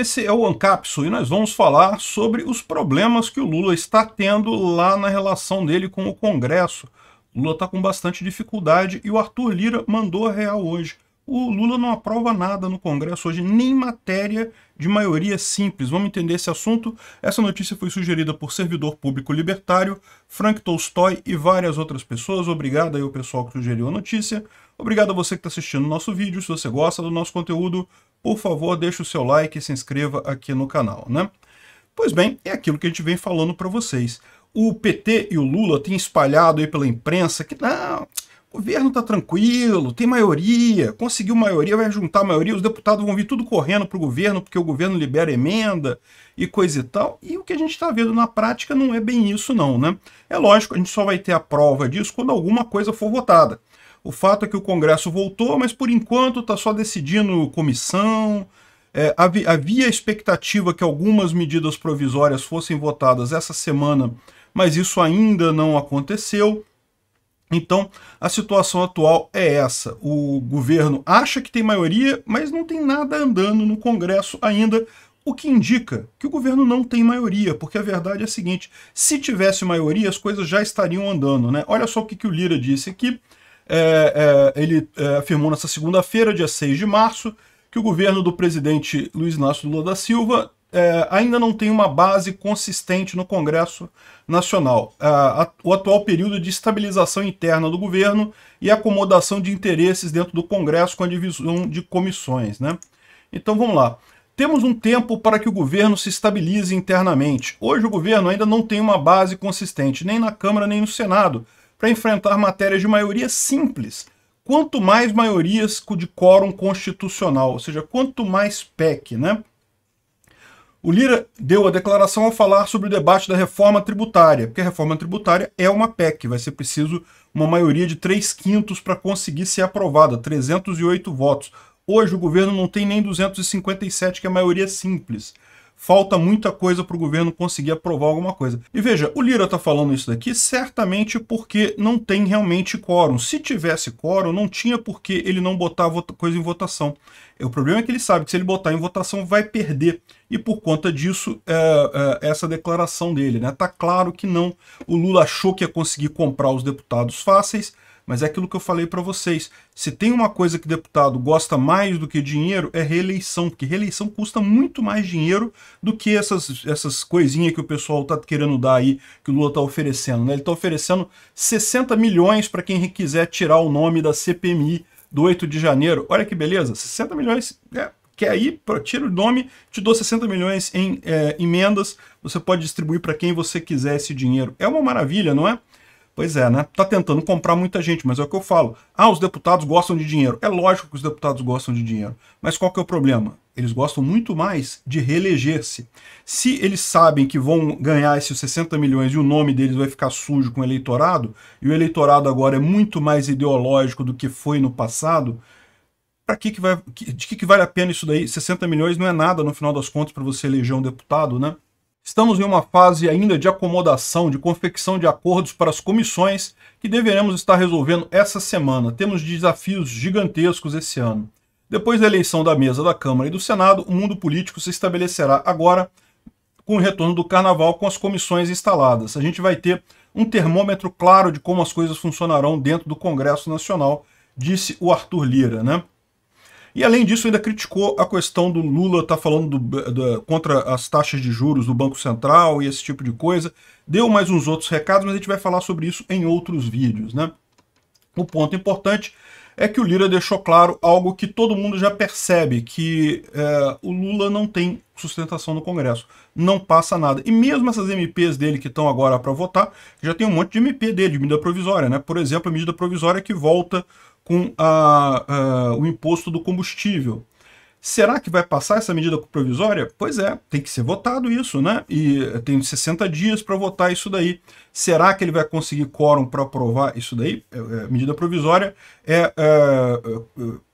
Esse é o Ancapsul e nós vamos falar sobre os problemas que o Lula está tendo lá na relação dele com o Congresso. O Lula está com bastante dificuldade e o Arthur Lira mandou a real hoje. O Lula não aprova nada no Congresso hoje, nem matéria de maioria simples. Vamos entender esse assunto? Essa notícia foi sugerida por servidor público libertário, Frank Tolstói e várias outras pessoas. Obrigado aí ao pessoal que sugeriu a notícia. Obrigado a você que está assistindo o nosso vídeo. Se você gosta do nosso conteúdo, por favor, deixe o seu like e se inscreva aqui no canal, né? Pois bem, é aquilo que a gente vem falando para vocês. O PT e o Lula têm espalhado aí pela imprensa que não, o governo tá tranquilo, tem maioria, conseguiu maioria, vai juntar maioria, os deputados vão vir tudo correndo pro governo, porque o governo libera emenda e coisa e tal. E o que a gente está vendo na prática não é bem isso não, né? É lógico, a gente só vai ter a prova disso quando alguma coisa for votada. O fato é que o Congresso voltou, mas por enquanto está só decidindo comissão. É, havia a expectativa que algumas medidas provisórias fossem votadas essa semana, mas isso ainda não aconteceu. Então, a situação atual é essa. O governo acha que tem maioria, mas não tem nada andando no Congresso ainda, o que indica que o governo não tem maioria, porque a verdade é a seguinte: se tivesse maioria, as coisas já estariam andando, né? Olha só o que, que o Lira disse aqui é, é, ele é, afirmou nessa segunda-feira, dia 6 de março, que o governo do presidente Luiz Inácio Lula da Silva é, ainda não tem uma base consistente no Congresso Nacional. É, o atual período de estabilização interna do governo e acomodação de interesses dentro do Congresso com a divisão de comissões. Né? Então vamos lá. Temos um tempo para que o governo se estabilize internamente. Hoje o governo ainda não tem uma base consistente, nem na Câmara nem no Senado, para enfrentar matérias de maioria simples, quanto mais maiorias de quórum constitucional, ou seja, quanto mais PEC, né? O Lira deu a declaração ao falar sobre o debate da reforma tributária, porque a reforma tributária é uma PEC, vai ser preciso uma maioria de 3 quintos para conseguir ser aprovada, 308 votos. Hoje o governo não tem nem 257, que é a maioria simples falta muita coisa para o governo conseguir aprovar alguma coisa. E veja, o Lira está falando isso daqui certamente porque não tem realmente quórum. Se tivesse quórum, não tinha por que ele não botar coisa em votação. É, o problema é que ele sabe que se ele botar em votação vai perder. E por conta disso, é, é, essa declaração dele. Né? Tá claro que não. O Lula achou que ia conseguir comprar os deputados fáceis, mas é aquilo que eu falei para vocês. Se tem uma coisa que deputado gosta mais do que dinheiro, é reeleição, porque reeleição custa muito mais dinheiro do que essas, essas coisinhas que o pessoal tá querendo dar aí, que o Lula tá oferecendo. Né? Ele tá oferecendo 60 milhões para quem quiser tirar o nome da CPMI do 8 de janeiro. Olha que beleza, 60 milhões é, quer ir, tira o nome, te dou 60 milhões em é, emendas, você pode distribuir para quem você quiser esse dinheiro. É uma maravilha, não é? Pois é, né? Tá tentando comprar muita gente, mas é o que eu falo. Ah, os deputados gostam de dinheiro. É lógico que os deputados gostam de dinheiro. Mas qual que é o problema? Eles gostam muito mais de reeleger-se. Se eles sabem que vão ganhar esses 60 milhões e o nome deles vai ficar sujo com o eleitorado, e o eleitorado agora é muito mais ideológico do que foi no passado, para que, que vai, de que, que vale a pena isso daí? 60 milhões não é nada no final das contas para você eleger um deputado, né? Estamos em uma fase ainda de acomodação, de confecção de acordos para as comissões que deveremos estar resolvendo essa semana. Temos desafios gigantescos esse ano. Depois da eleição da mesa da Câmara e do Senado, o mundo político se estabelecerá agora com o retorno do carnaval com as comissões instaladas. A gente vai ter um termômetro claro de como as coisas funcionarão dentro do Congresso Nacional, disse o Arthur Lira, né? E além disso, ainda criticou a questão do Lula estar tá falando do, do, contra as taxas de juros do Banco Central e esse tipo de coisa. Deu mais uns outros recados, mas a gente vai falar sobre isso em outros vídeos, né? O ponto importante é que o Lira deixou claro algo que todo mundo já percebe, que é, o Lula não tem sustentação no Congresso, não passa nada. E mesmo essas MPs dele que estão agora para votar, já tem um monte de MP dele, de medida provisória, né? Por exemplo, a medida provisória que volta com a, a, o imposto do combustível. Será que vai passar essa medida provisória? Pois é, tem que ser votado isso, né? E tem 60 dias para votar isso daí. Será que ele vai conseguir quórum para aprovar isso daí? É, é, medida provisória é, é, é,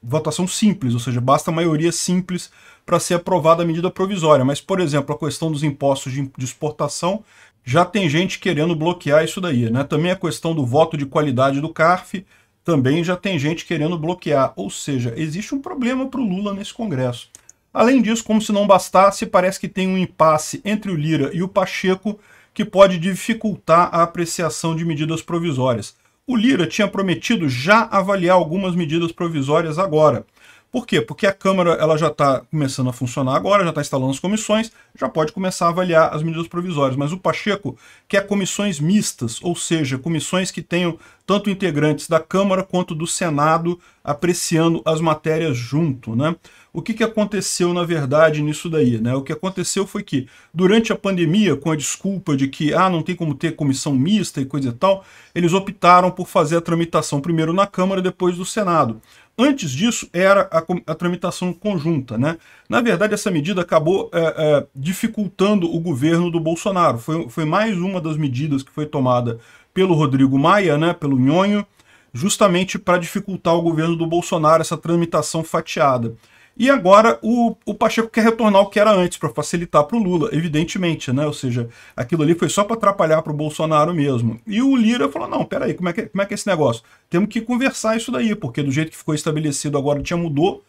votação simples, ou seja, basta maioria simples para ser aprovada a medida provisória. Mas, por exemplo, a questão dos impostos de, de exportação já tem gente querendo bloquear isso daí, né? Também a questão do voto de qualidade do CARF também já tem gente querendo bloquear. Ou seja, existe um problema para o Lula nesse Congresso. Além disso, como se não bastasse, parece que tem um impasse entre o Lira e o Pacheco que pode dificultar a apreciação de medidas provisórias. O Lira tinha prometido já avaliar algumas medidas provisórias agora. Por quê? Porque a Câmara ela já está começando a funcionar agora, já está instalando as comissões, já pode começar a avaliar as medidas provisórias. Mas o Pacheco quer comissões mistas, ou seja, comissões que tenham tanto integrantes da Câmara quanto do Senado apreciando as matérias junto. Né? O que, que aconteceu, na verdade, nisso daí? Né? O que aconteceu foi que, durante a pandemia, com a desculpa de que ah, não tem como ter comissão mista e coisa e tal, eles optaram por fazer a tramitação primeiro na Câmara, depois do Senado. Antes disso, era a, a tramitação conjunta. Né? Na verdade, essa medida acabou é, é, dificultando o governo do Bolsonaro. Foi, foi mais uma das medidas que foi tomada pelo Rodrigo Maia, né, pelo Nhonho, justamente para dificultar o governo do Bolsonaro essa tramitação fatiada. E agora o, o Pacheco quer retornar o que era antes, para facilitar para o Lula, evidentemente, né? Ou seja, aquilo ali foi só para atrapalhar para o Bolsonaro mesmo. E o Lira falou: não, peraí, como é, que, como é que é esse negócio? Temos que conversar isso daí, porque do jeito que ficou estabelecido agora tinha mudou.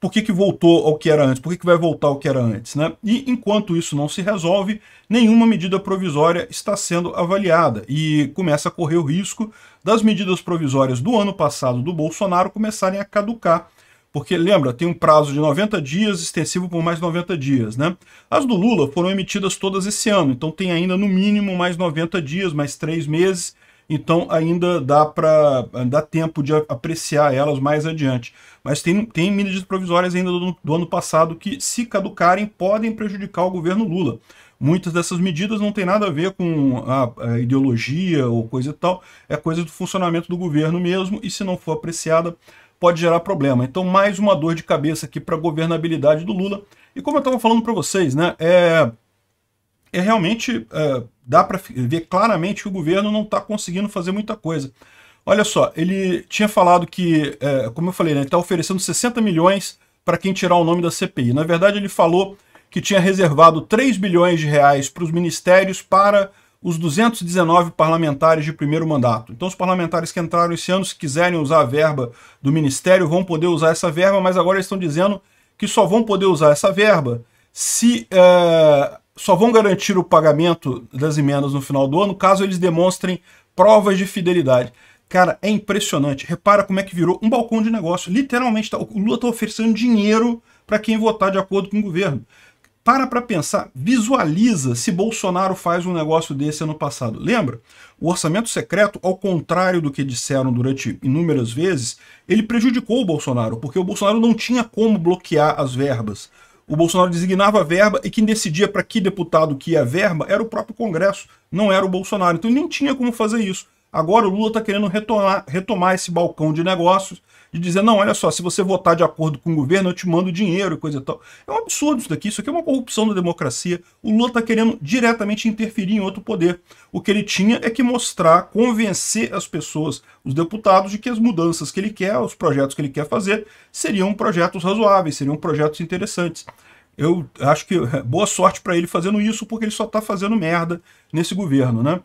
Por que, que voltou ao que era antes? Por que, que vai voltar ao que era antes? Né? E enquanto isso não se resolve, nenhuma medida provisória está sendo avaliada e começa a correr o risco das medidas provisórias do ano passado do Bolsonaro começarem a caducar porque, lembra, tem um prazo de 90 dias, extensivo por mais 90 dias, né? As do Lula foram emitidas todas esse ano, então tem ainda no mínimo mais 90 dias, mais três meses, então ainda dá para dar tempo de apreciar elas mais adiante. Mas tem, tem medidas provisórias ainda do, do, ano passado que, se caducarem, podem prejudicar o governo Lula. Muitas dessas medidas não tem nada a ver com a, a ideologia ou coisa e tal, é coisa do funcionamento do governo mesmo, e se não for apreciada, pode gerar problema. Então, mais uma dor de cabeça aqui para a governabilidade do Lula. E como eu estava falando para vocês, né, é, é realmente, é, dá para ver claramente que o governo não está conseguindo fazer muita coisa. Olha só, ele tinha falado que, é, como eu falei, né, ele está oferecendo 60 milhões para quem tirar o nome da CPI. Na verdade, ele falou que tinha reservado 3 bilhões de reais para os ministérios para os 219 parlamentares de primeiro mandato. Então, os parlamentares que entraram esse ano, se quiserem usar a verba do Ministério, vão poder usar essa verba, mas agora estão dizendo que só vão poder usar essa verba se eh, só vão garantir o pagamento das emendas no final do ano caso eles demonstrem provas de fidelidade. Cara, é impressionante. Repara como é que virou um balcão de negócio. Literalmente, tá, o Lula está oferecendo dinheiro para quem votar de acordo com o governo para para pensar, visualiza se Bolsonaro faz um negócio desse ano passado. Lembra? O orçamento secreto, ao contrário do que disseram durante inúmeras vezes, ele prejudicou o Bolsonaro, porque o Bolsonaro não tinha como bloquear as verbas. O Bolsonaro designava a verba e quem decidia para que deputado que ia a verba era o próprio Congresso, não era o Bolsonaro. Então ele nem tinha como fazer isso. Agora o Lula está querendo retomar, retomar esse balcão de negócios de dizer, não, olha só, se você votar de acordo com o governo, eu te mando dinheiro e coisa e tal. É um absurdo isso daqui, isso aqui é uma corrupção da democracia. O Lula está querendo diretamente interferir em outro poder. O que ele tinha é que mostrar, convencer as pessoas, os deputados, de que as mudanças que ele quer, os projetos que ele quer fazer, seriam projetos razoáveis, seriam projetos interessantes. Eu acho que boa sorte para ele fazendo isso, porque ele só está fazendo merda nesse governo, né?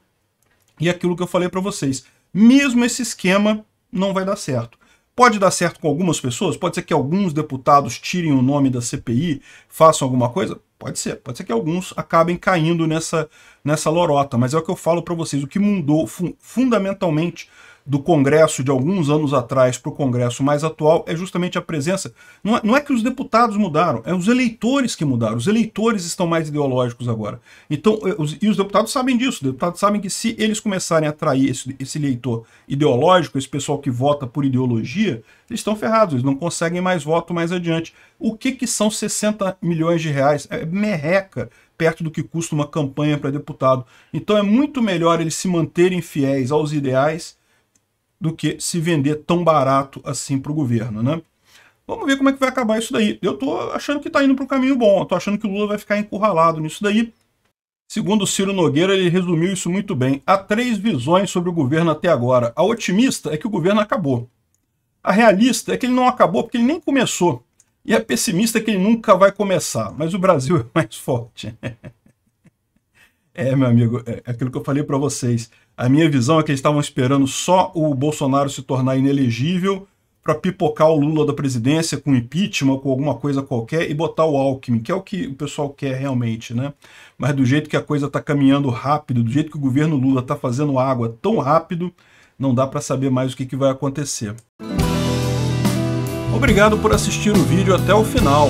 E é aquilo que eu falei para vocês, mesmo esse esquema não vai dar certo. Pode dar certo com algumas pessoas? Pode ser que alguns deputados tirem o nome da CPI, façam alguma coisa? Pode ser. Pode ser que alguns acabem caindo nessa, nessa lorota. Mas é o que eu falo para vocês. O que mudou fundamentalmente do Congresso de alguns anos atrás para o Congresso mais atual é justamente a presença. Não é, não é, que os deputados mudaram, é os eleitores que mudaram. Os eleitores estão mais ideológicos agora. Então, é, os, e os deputados sabem disso. Os deputados sabem que se eles começarem a atrair esse, esse eleitor ideológico, esse pessoal que vota por ideologia, eles estão ferrados, eles não conseguem mais voto mais adiante. O que, que são 60 milhões de reais? É merreca perto do que custa uma campanha para deputado. Então é muito melhor eles se manterem fiéis aos ideais do que se vender tão barato assim para o governo, né? Vamos ver como é que vai acabar isso daí. Eu estou achando que está indo para um caminho bom. Estou achando que o Lula vai ficar encurralado nisso daí. Segundo o Ciro Nogueira, ele resumiu isso muito bem. Há três visões sobre o governo até agora. A otimista é que o governo acabou. A realista é que ele não acabou porque ele nem começou. E a pessimista é que ele nunca vai começar. Mas o Brasil é mais forte. É, meu amigo, é aquilo que eu falei para vocês. A minha visão é que eles estavam esperando só o Bolsonaro se tornar inelegível para pipocar o Lula da presidência com impeachment, com alguma coisa qualquer, e botar o Alckmin, que é o que o pessoal quer realmente, né? Mas do jeito que a coisa está caminhando rápido, do jeito que o governo Lula está fazendo água tão rápido, não dá para saber mais o que, que vai acontecer. Obrigado por assistir o vídeo até o final.